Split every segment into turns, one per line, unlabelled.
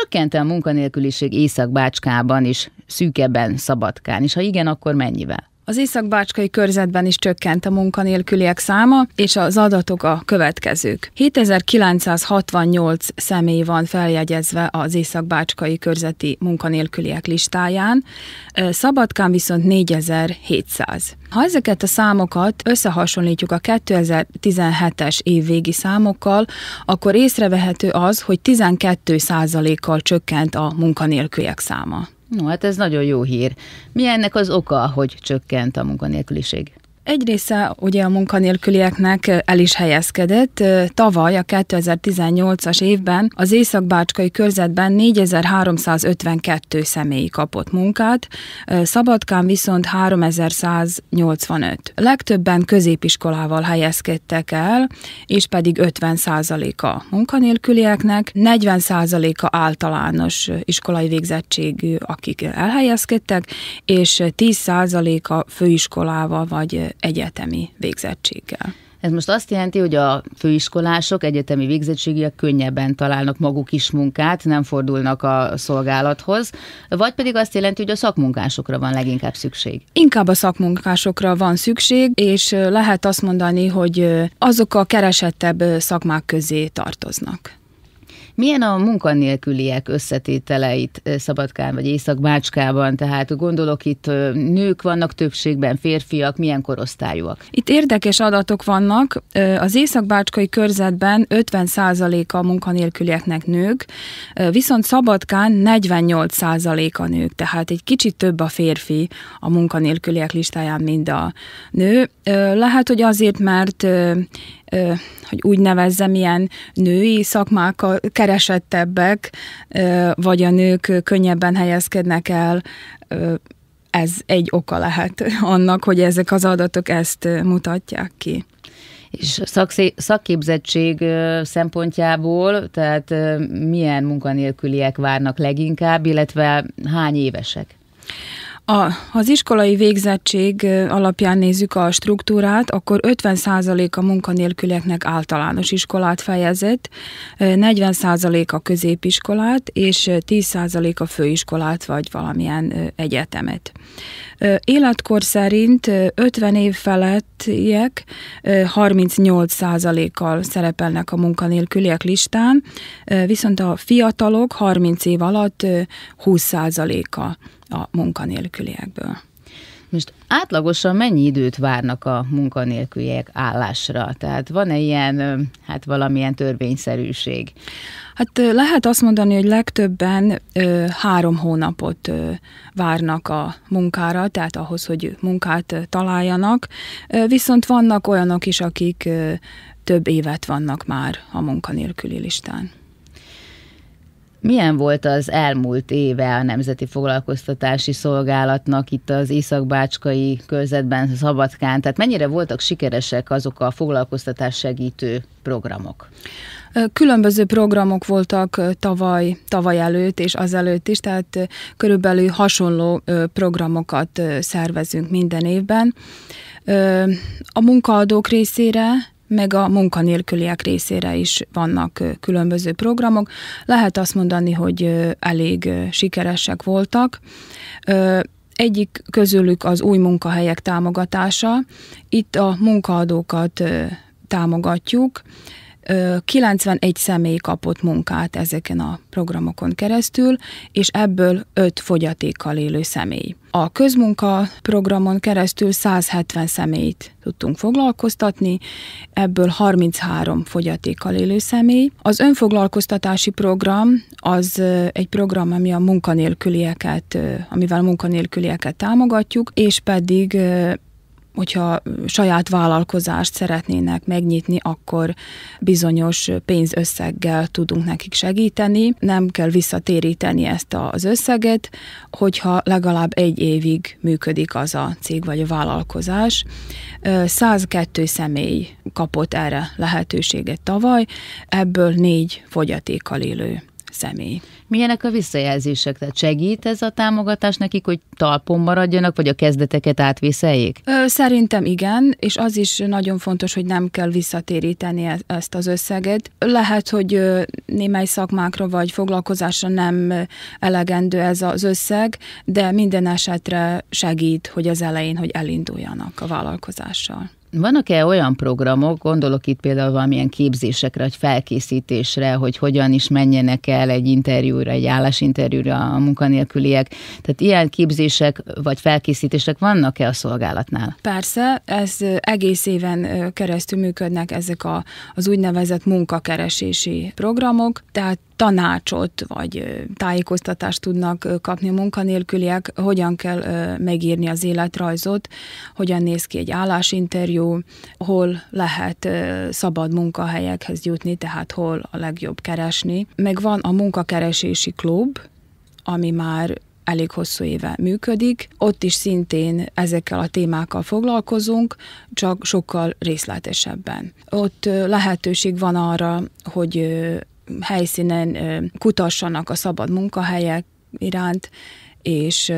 Csökkente a munkanélküliség Észak-Bácskában is, szűkebben, Szabadkán, és ha igen, akkor mennyivel?
Az északbácskai körzetben is csökkent a munkanélküliek száma, és az adatok a következők. 7968 személy van feljegyezve az északbácskai körzeti munkanélküliek listáján, Szabadkán viszont 4700. Ha ezeket a számokat összehasonlítjuk a 2017-es évvégi számokkal, akkor észrevehető az, hogy 12%-kal
csökkent a munkanélküliek száma. No, hát ez nagyon jó hír. Mi ennek az oka, hogy csökkent a munkanélküliség?
Egy része ugye a munkanélkülieknek el is helyezkedett. Tavaly a 2018-as évben az Északbácskai körzetben 4352 személy kapott munkát, Szabadkán viszont 3185. Legtöbben középiskolával helyezkedtek el, és pedig 50%-a munkanélkülieknek, 40%-a általános iskolai végzettségű, akik elhelyezkedtek, és
10%-a
főiskolával vagy egyetemi végzettséggel. Ez most
azt jelenti, hogy a főiskolások, egyetemi végzettségiek könnyebben találnak maguk is munkát, nem fordulnak a szolgálathoz, vagy pedig azt jelenti, hogy a szakmunkásokra van leginkább szükség?
Inkább a szakmunkásokra van szükség, és lehet azt mondani, hogy azok a keresettebb szakmák közé tartoznak.
Milyen a munkanélküliek összetételeit Szabadkán vagy Észak-Bácskában? Tehát gondolok itt nők vannak többségben, férfiak, milyen korosztályúak? Itt érdekes adatok vannak. Az
Észak-Bácskai körzetben 50%-a munkanélkülieknek nők, viszont Szabadkán 48%-a nők, tehát egy kicsit több a férfi a munkanélküliek listáján, mint a nő. Lehet, hogy azért, mert hogy úgy nevezzem, ilyen női szakmák keresettebbek, vagy a nők könnyebben helyezkednek el, ez egy oka
lehet annak, hogy ezek az adatok ezt mutatják ki. És szakképzettség szempontjából, tehát milyen munkanélküliek várnak leginkább, illetve hány évesek? A, az iskolai
végzettség alapján nézzük a struktúrát, akkor 50% a munkanélkülieknek általános iskolát fejezett, 40% a középiskolát, és 10% a főiskolát vagy valamilyen egyetemet. Életkor szerint 50 év felettiek 38%-kal szerepelnek a munkanélküliek listán, viszont a fiatalok 30
év alatt 20%-kal a munkanélküliekből. Most átlagosan mennyi időt várnak a munkanélküliek állásra? Tehát van-e ilyen, hát valamilyen törvényszerűség?
Hát lehet azt mondani, hogy legtöbben ö, három hónapot ö, várnak a munkára, tehát ahhoz, hogy munkát ö, találjanak. Ö, viszont vannak olyanok is, akik ö, több évet vannak már a munkanélküli listán.
Milyen volt az elmúlt éve a Nemzeti Foglalkoztatási Szolgálatnak itt az Északbácskai körzetben, Szabadkán? Tehát mennyire voltak sikeresek azok a foglalkoztatás segítő programok?
Különböző programok voltak tavaly, tavaly előtt és azelőtt is, tehát körülbelül hasonló programokat szervezünk minden évben. A munkaadók részére meg a munkanélküliek részére is vannak különböző programok. Lehet azt mondani, hogy elég sikeresek voltak. Egyik közülük az új munkahelyek támogatása. Itt a munkaadókat támogatjuk, 91 személy kapott munkát ezeken a programokon keresztül, és ebből 5 fogyatékkal élő személy. A közmunka programon keresztül 170 személyt tudtunk foglalkoztatni, ebből 33 fogyatékkal élő személy. Az önfoglalkoztatási program az egy program, ami a munkanélkülieket, amivel a munkanélkülieket támogatjuk, és pedig hogyha saját vállalkozást szeretnének megnyitni, akkor bizonyos pénzösszeggel tudunk nekik segíteni. Nem kell visszatéríteni ezt az összeget, hogyha legalább egy évig működik az a cég vagy a vállalkozás. 102 személy kapott erre
lehetőséget tavaly, ebből négy fogyatékkal élő személy. Milyenek a visszajelzések? Tehát segít ez a támogatás nekik, hogy talpon maradjanak, vagy a kezdeteket átviseljék?
Szerintem igen, és az is nagyon fontos, hogy nem kell visszatéríteni e- ezt az összeget. Lehet, hogy némely szakmákra vagy foglalkozásra nem elegendő ez az összeg, de minden esetre segít, hogy az elején, hogy elinduljanak a vállalkozással
vannak-e olyan programok, gondolok itt például valamilyen képzésekre, vagy felkészítésre, hogy hogyan is menjenek el egy interjúra, egy állásinterjúra a munkanélküliek. Tehát ilyen képzések vagy felkészítések vannak-e a szolgálatnál?
Persze, ez egész éven keresztül működnek ezek a, az úgynevezett munkakeresési programok, tehát tanácsot vagy tájékoztatást tudnak kapni a munkanélküliek, hogyan kell megírni az életrajzot, hogyan néz ki egy állásinterjú, hol lehet szabad munkahelyekhez jutni, tehát hol a legjobb keresni. Meg van a munkakeresési klub, ami már elég hosszú éve működik. Ott is szintén ezekkel a témákkal foglalkozunk, csak sokkal részletesebben. Ott lehetőség van arra, hogy helyszínen kutassanak a szabad munkahelyek iránt, és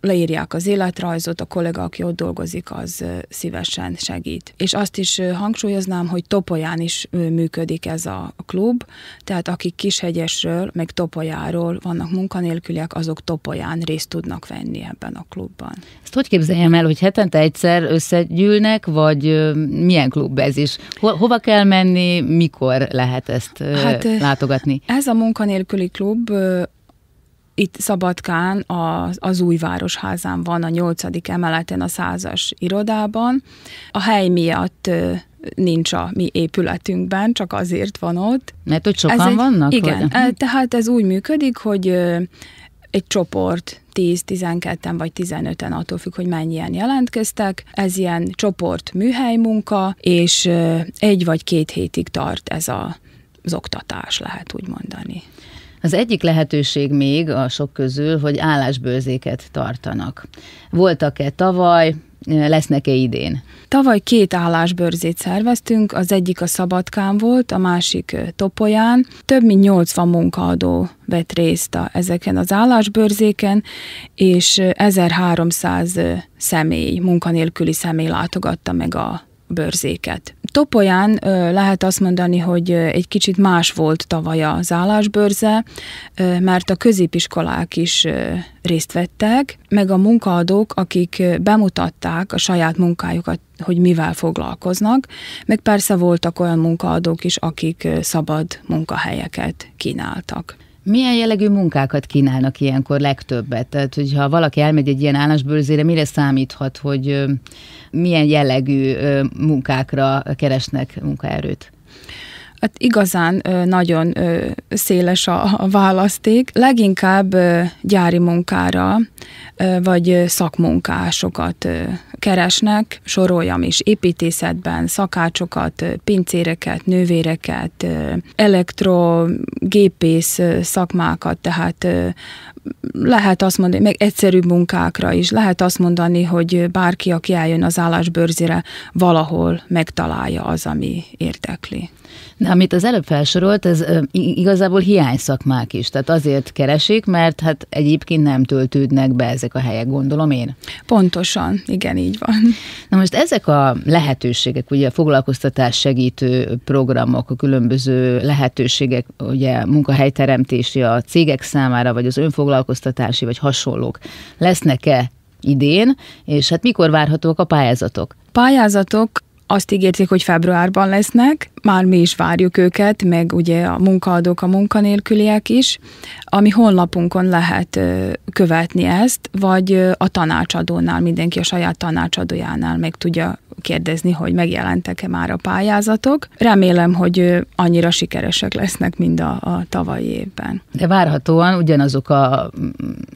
leírják az életrajzot, a kollega, aki ott dolgozik, az szívesen segít. És azt is hangsúlyoznám, hogy Topolyán is működik ez a klub, tehát akik Kishegyesről, meg Topolyáról vannak munkanélküliek, azok Topolyán részt tudnak venni ebben a klubban.
Ezt hogy képzeljem el, hogy hetente egyszer összegyűlnek, vagy milyen klub ez is? Ho- hova kell menni, mikor lehet ezt hát, látogatni?
Ez a munkanélküli klub itt Szabadkán az, az új városházán van, a nyolcadik emeleten, a százas irodában. A hely miatt nincs a mi épületünkben, csak azért van ott. Mert hogy sokan ez egy, vannak? Igen, vagy? tehát ez úgy működik, hogy egy csoport 10-12-en vagy 15-en, attól függ, hogy mennyien jelentkeztek. Ez ilyen csoport műhely munka, és egy vagy két
hétig tart ez a, az oktatás, lehet úgy mondani. Az egyik lehetőség még a sok közül, hogy állásbőrzéket tartanak. Voltak-e tavaly, lesznek-e idén? Tavaly két állásbörzét szerveztünk, az egyik a
Szabadkán volt, a másik Topolyán. Több mint 80 munkaadó vett részt a, ezeken az állásbörzéken, és 1300 személy, munkanélküli személy látogatta meg a bőrzéket. Topolyán lehet azt mondani, hogy egy kicsit más volt tavaly az állásbőrze, mert a középiskolák is részt vettek, meg a munkaadók, akik bemutatták a saját munkájukat, hogy mivel foglalkoznak, meg persze voltak olyan munkaadók is, akik szabad munkahelyeket kínáltak.
Milyen jellegű munkákat kínálnak ilyenkor legtöbbet? Tehát, hogyha valaki elmegy egy ilyen állásbőrzére, mire számíthat, hogy milyen jellegű munkákra keresnek munkaerőt? Hát igazán nagyon széles a választék.
Leginkább gyári munkára vagy szakmunkásokat keresnek, soroljam is, építészetben szakácsokat, pincéreket, nővéreket, gépész szakmákat, tehát lehet azt mondani, meg egyszerűbb munkákra is, lehet azt mondani, hogy bárki, aki eljön az állásbőrzére, valahol megtalálja az, ami érdekli.
De amit az előbb felsorolt, ez igazából hiány szakmák is. Tehát azért keresik, mert hát egyébként nem töltődnek be ezek a helyek, gondolom én. Pontosan, igen, így van. Na most ezek a lehetőségek, ugye a foglalkoztatás segítő programok, a különböző lehetőségek, ugye munkahelyteremtési a cégek számára, vagy az önfoglalkoztatási, vagy hasonlók, lesznek-e idén, és hát mikor várhatók a pályázatok? Pályázatok azt ígérték, hogy februárban lesznek,
már mi is várjuk őket, meg ugye a munkaadók, a munkanélküliek is, ami honlapunkon lehet követni ezt, vagy a tanácsadónál, mindenki a saját tanácsadójánál meg tudja kérdezni, hogy megjelentek-e már a pályázatok.
Remélem, hogy
annyira sikeresek lesznek, mint a, a tavalyi évben. De
várhatóan ugyanazok a mm,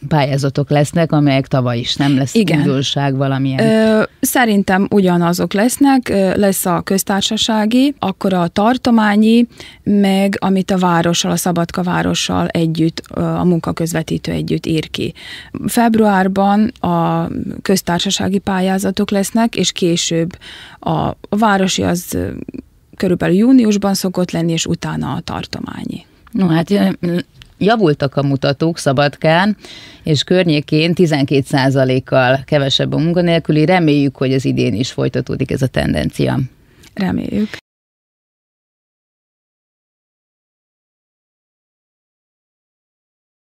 pályázatok lesznek, amelyek tavaly is nem lesz Igen. újdonság valamilyen. Ö,
szerintem ugyanazok lesznek, lesz a köztársasági, akkor a tartományi, meg amit a várossal, a Szabadka várossal együtt, a munkaközvetítő együtt ír ki. Februárban a köztársasági pályázatok lesznek, és később hamarabb. A, a városi az körülbelül júniusban szokott lenni, és utána a tartományi.
No, hát javultak a mutatók Szabadkán, és környékén 12%-kal kevesebb a munkanélküli. Reméljük, hogy az idén is folytatódik ez a tendencia. Reméljük.